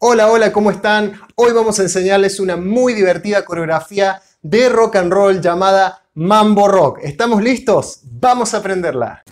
Hola, hola, ¿cómo están? Hoy vamos a enseñarles una muy divertida coreografía de rock and roll llamada Mambo Rock. ¿Estamos listos? Vamos a aprenderla.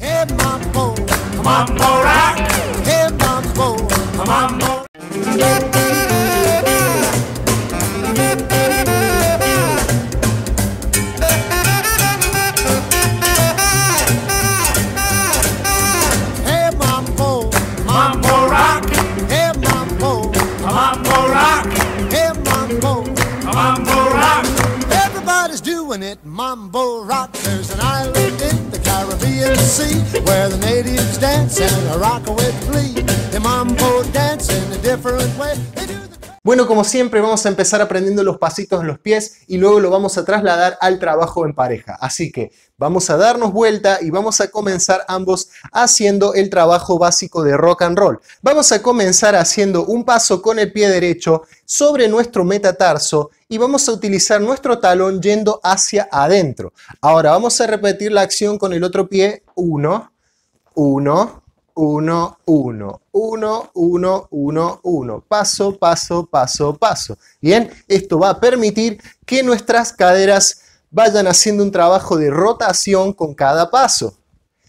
Bueno, como siempre, vamos a empezar aprendiendo los pasitos en los pies y luego lo vamos a trasladar al trabajo en pareja. Así que vamos a darnos vuelta y vamos a comenzar ambos haciendo el trabajo básico de rock and roll. Vamos a comenzar haciendo un paso con el pie derecho sobre nuestro metatarso y vamos a utilizar nuestro talón yendo hacia adentro. Ahora vamos a repetir la acción con el otro pie. Uno, uno, 1, 1, 1, 1, 1, 1. Paso, paso, paso, paso. Bien, esto va a permitir que nuestras caderas vayan haciendo un trabajo de rotación con cada paso.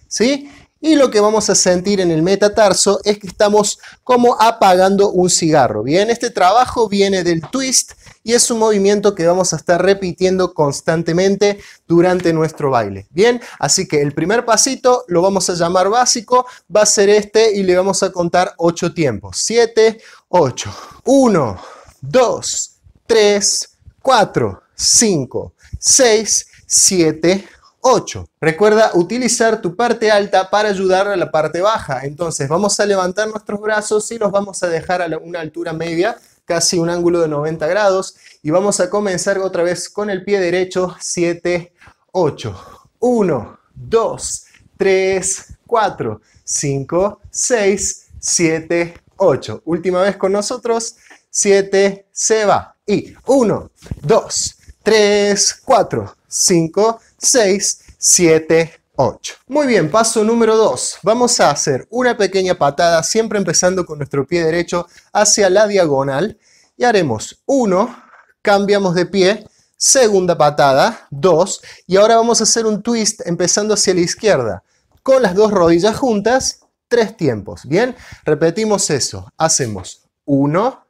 ¿Sí? y lo que vamos a sentir en el metatarso es que estamos como apagando un cigarro. Bien, este trabajo viene del twist y es un movimiento que vamos a estar repitiendo constantemente durante nuestro baile. Bien, así que el primer pasito lo vamos a llamar básico, va a ser este y le vamos a contar 8 tiempos. 7, 8, 1, 2, 3, 4, 5, 6, 7, 8. 8. Recuerda utilizar tu parte alta para ayudar a la parte baja. Entonces vamos a levantar nuestros brazos y los vamos a dejar a una altura media, casi un ángulo de 90 grados. Y vamos a comenzar otra vez con el pie derecho, 7, 8. 1, 2, 3, 4, 5, 6, 7, 8. Última vez con nosotros, 7, se va. Y 1, 2, 3, 4, 5, 6, 7, 8. Muy bien, paso número 2. Vamos a hacer una pequeña patada, siempre empezando con nuestro pie derecho hacia la diagonal. Y haremos 1, cambiamos de pie, segunda patada, 2. Y ahora vamos a hacer un twist empezando hacia la izquierda. Con las dos rodillas juntas, tres tiempos. Bien, repetimos eso. Hacemos 1,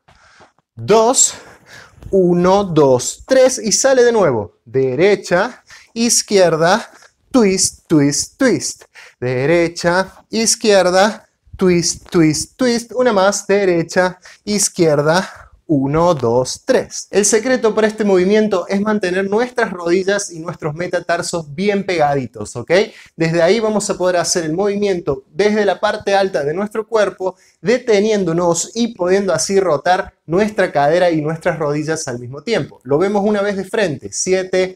2, 1, 2, 3 y sale de nuevo. Derecha, izquierda, twist, twist, twist. Derecha, izquierda, twist, twist, twist. Una más, derecha, izquierda, 1, 2, 3. El secreto para este movimiento es mantener nuestras rodillas y nuestros metatarsos bien pegaditos, ¿ok? Desde ahí vamos a poder hacer el movimiento desde la parte alta de nuestro cuerpo, deteniéndonos y pudiendo así rotar nuestra cadera y nuestras rodillas al mismo tiempo. Lo vemos una vez de frente, 7,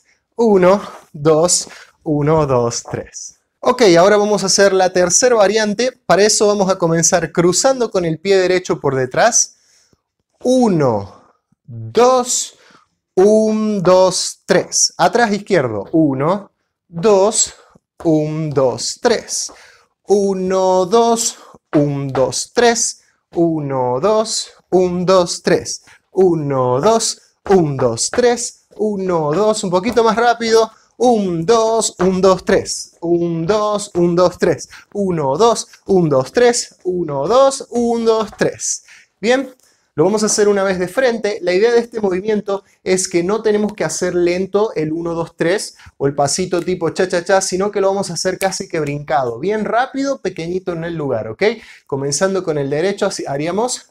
1, 2, 1, 2, 3. Ok, ahora vamos a hacer la tercera variante. Para eso vamos a comenzar cruzando con el pie derecho por detrás. 1, 2, 1, 2, 3. Atrás izquierdo. 1, 2, 1, 2, 3. 1, 2, 1, 2, 3. 1, 2, 1, 2, 3. 1, 2, 1, 2, 3. 1, 2, un poquito más rápido. 1, 2, 1, 2, 3. 1, 2, 1, 2, 3. 1, 2, 1, 2, 3. 1, 2, 1, 2, 3. Bien, lo vamos a hacer una vez de frente. La idea de este movimiento es que no tenemos que hacer lento el 1, 2, 3 o el pasito tipo cha, cha, cha, sino que lo vamos a hacer casi que brincado. Bien rápido, pequeñito en el lugar, ¿ok? Comenzando con el derecho, haríamos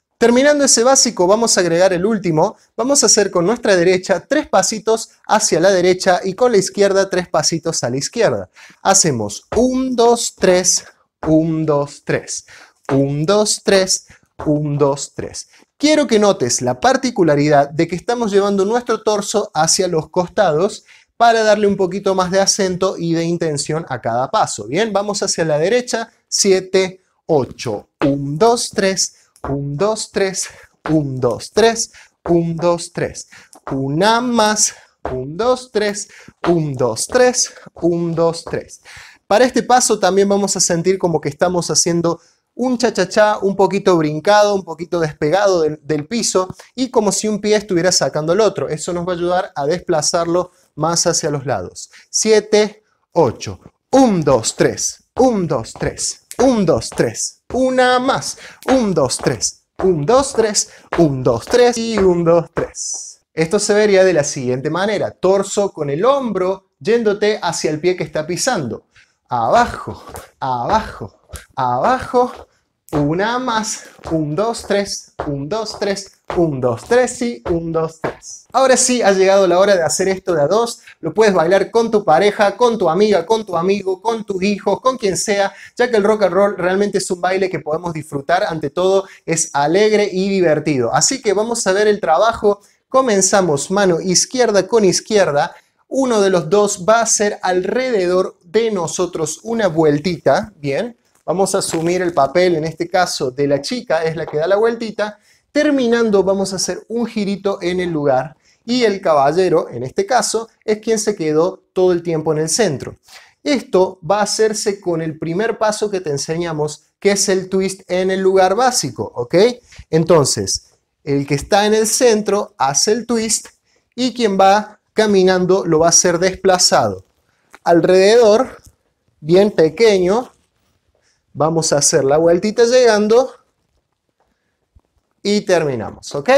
Terminando ese básico, vamos a agregar el último. Vamos a hacer con nuestra derecha tres pasitos hacia la derecha y con la izquierda tres pasitos a la izquierda. Hacemos 1, 2, 3, 1, 2, 3. 1, 2, 3, 1, 2, 3. Quiero que notes la particularidad de que estamos llevando nuestro torso hacia los costados para darle un poquito más de acento y de intención a cada paso. Bien, vamos hacia la derecha, 7, 8, 1, 2, 3, 1, 2, 3, 1, 2, 3, 1, 2, 3. Una más, 1, 2, 3, 1, 2, 3, 1, 2, 3. Para este paso también vamos a sentir como que estamos haciendo un cha-cha-cha un poquito brincado, un poquito despegado del, del, piso y como si un pie estuviera sacando el otro. Eso nos va a ayudar a desplazarlo más hacia los lados. 7, 8. 1, 2, 3. 1, 2, 3. 1, 2, 3. Una más. 1 2 3. 1 2 3. 1 2 3 y 1 2 3. Esto se vería de la siguiente manera, torso con el hombro yéndote hacia el pie que está pisando. Abajo, abajo, abajo. Una más. un dos tres, un dos tres, un dos tres y un dos tres. Ahora sí ha llegado la hora de hacer esto de a dos. Lo puedes bailar con tu pareja, con tu amiga, con tu amigo, con tus hijos, con quien sea, ya que el rock and roll realmente es un baile que podemos disfrutar. Ante todo, es alegre y divertido. Así que vamos a ver el trabajo. Comenzamos mano izquierda con izquierda. Uno de los dos va a hacer alrededor de nosotros una vueltita, bien, Vamos a asumir el papel, en este caso, de la chica, es la que da la vueltita. Terminando, vamos a hacer un girito en el lugar y el caballero, en este caso, es quien se quedó todo el tiempo en el centro. Esto va a hacerse con el primer paso que te enseñamos, que es el twist en el lugar básico, ¿ok? Entonces, el que está en el centro hace el twist y quien va caminando lo va a hacer desplazado. Alrededor, bien pequeño, Vamos a hacer la vueltita llegando y terminamos, ¿ok?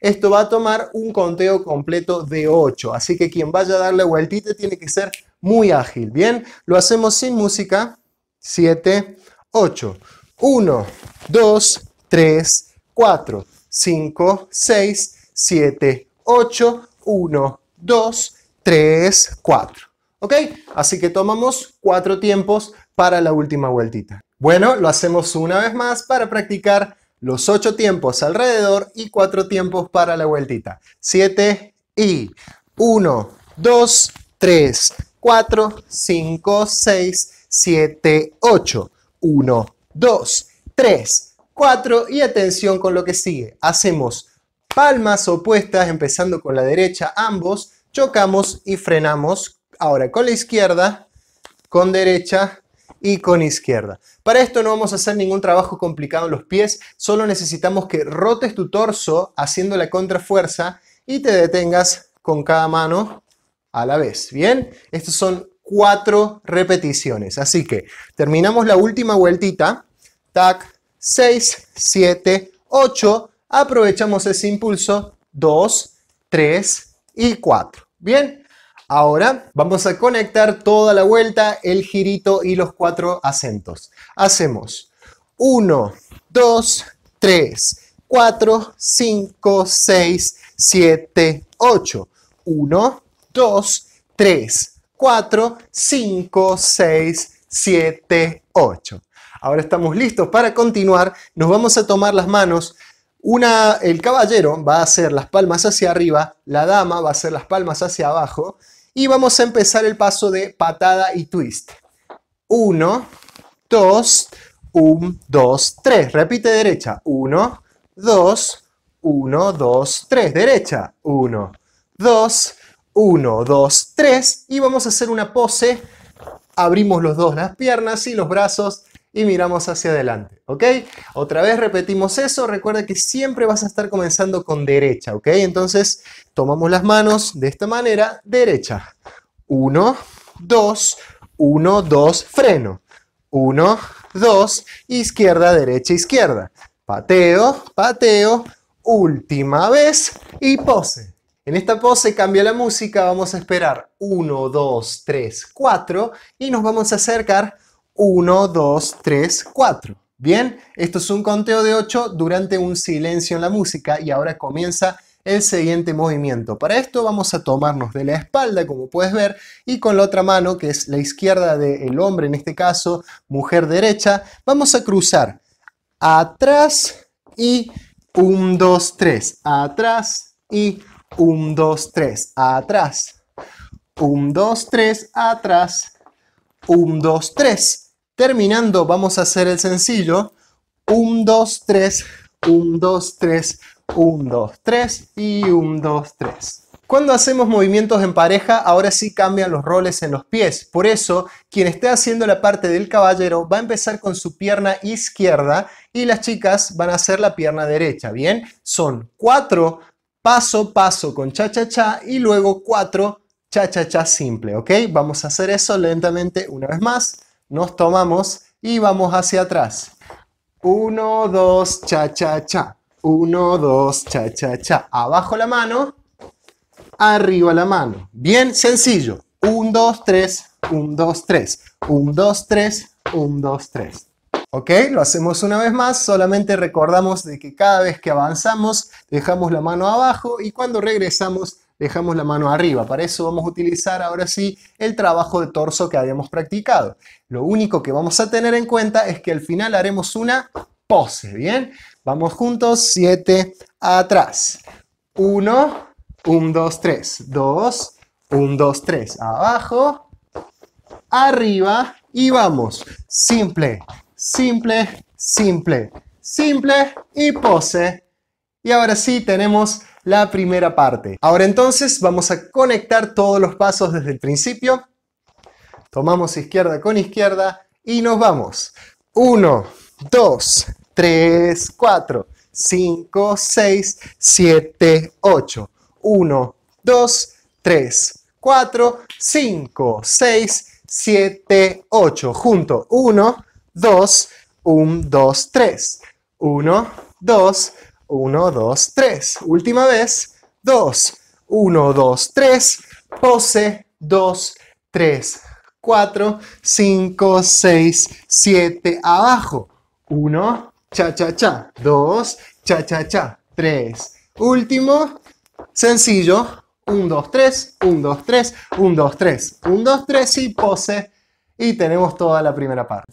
Esto va a tomar un conteo completo de 8, así que quien vaya a darle vueltita tiene que ser muy ágil, ¿bien? Lo hacemos sin música, 7, 8, 1, 2, 3, 4, 5, 6, 7, 8, 1, 2, 3, 4. ¿Ok? Así que tomamos 4 tiempos para la última vueltita. Bueno, lo hacemos una vez más para practicar los ocho tiempos alrededor y cuatro tiempos para la vueltita. Siete y uno, dos, tres, cuatro, cinco, seis, siete, ocho. Uno, dos, tres, cuatro y atención con lo que sigue. Hacemos palmas opuestas empezando con la derecha ambos, chocamos y frenamos. Ahora con la izquierda, con derecha, y con izquierda. Para esto no vamos a hacer ningún trabajo complicado en los pies, solo necesitamos que rotes tu torso haciendo la contrafuerza y te detengas con cada mano a la vez. Bien, estas son cuatro repeticiones. Así que terminamos la última vueltita. Tac, 6, 7, 8. Aprovechamos ese impulso. 2, 3 y 4. Bien, Ahora vamos a conectar toda la vuelta, el girito y los cuatro acentos. Hacemos 1, 2, 3, 4, 5, 6, 7, 8. 1, 2, 3, 4, 5, 6, 7, 8. Ahora estamos listos para continuar. Nos vamos a tomar las manos. Una, el caballero va a hacer las palmas hacia arriba, la dama va a hacer las palmas hacia abajo y vamos a empezar el paso de patada y twist. 1, 2, 1, 2, 3. Repite derecha. 1, 2, 1, 2, 3. Derecha. 1, 2, 1, 2, 3. Y vamos a hacer una pose. Abrimos los dos las piernas y los brazos y miramos hacia adelante, ¿ok? Otra vez repetimos eso, recuerda que siempre vas a estar comenzando con derecha, ¿ok? Entonces tomamos las manos de esta manera, derecha. Uno, dos, uno, dos. freno. Uno, dos. izquierda, derecha, izquierda. Pateo, pateo, última vez y pose. En esta pose cambia la música, vamos a esperar 1, 2, 3, 4 y nos vamos a acercar 1, 2, 3, 4. Bien, esto es un conteo de 8 durante un silencio en la música y ahora comienza el siguiente movimiento. Para esto vamos a tomarnos de la espalda, como puedes ver, y con la otra mano, que es la izquierda del hombre, en este caso, mujer derecha, vamos a cruzar atrás y 1, 2, 3, atrás y 1, 2, 3, atrás, 1, 2, 3, atrás, 1, 2, 3, Terminando, vamos a hacer el sencillo. 1, 2, 3, 1, 2, 3, 1, 2, 3 y 1, 2, 3. Cuando hacemos movimientos en pareja, ahora sí cambian los roles en los pies. Por eso, quien esté haciendo la parte del caballero va a empezar con su pierna izquierda y las chicas van a hacer la pierna derecha, ¿bien? Son cuatro paso, paso con cha-cha-cha y luego 4 cha-cha-cha simple, ¿ok? Vamos a hacer eso lentamente una vez más nos tomamos y vamos hacia atrás. 1, 2, cha, cha, cha. 1, 2, cha, cha, cha. Abajo la mano, arriba la mano. Bien sencillo. 1, 2, 3, 1, 2, 3. 1, 2, 3, 1, 2, 3. ¿Ok? Lo hacemos una vez más, solamente recordamos de que cada vez que avanzamos dejamos la mano abajo y cuando regresamos dejamos la mano arriba. Para eso vamos a utilizar ahora sí el trabajo de torso que habíamos practicado. Lo único que vamos a tener en cuenta es que al final haremos una pose, ¿bien? Vamos juntos, siete atrás. 1, 1, 2, 3. 2, 1, 2, 3. Abajo, arriba y vamos. Simple, simple, simple, simple y pose. Y ahora sí tenemos la primera parte. Ahora entonces vamos a conectar todos los pasos desde el principio. Tomamos izquierda con izquierda y nos vamos. 1, 2, 3, 4, 5, 6, 7, 8. 1, 2, 3, 4, 5, 6, 7, 8. Junto. 1, 2, 1, 2, 3. 1, 2, 3. 1, 2, 3. Última vez. 2, 1, 2, 3. Pose. 2, 3, 4, 5, 6, 7. Abajo. 1, cha, cha, cha. 2, cha, cha, cha. 3. Último. Sencillo. 1, 2, 3, 1, 2, 3, 1, 2, 3, 1, 2, 3 y pose. Y tenemos toda la primera parte.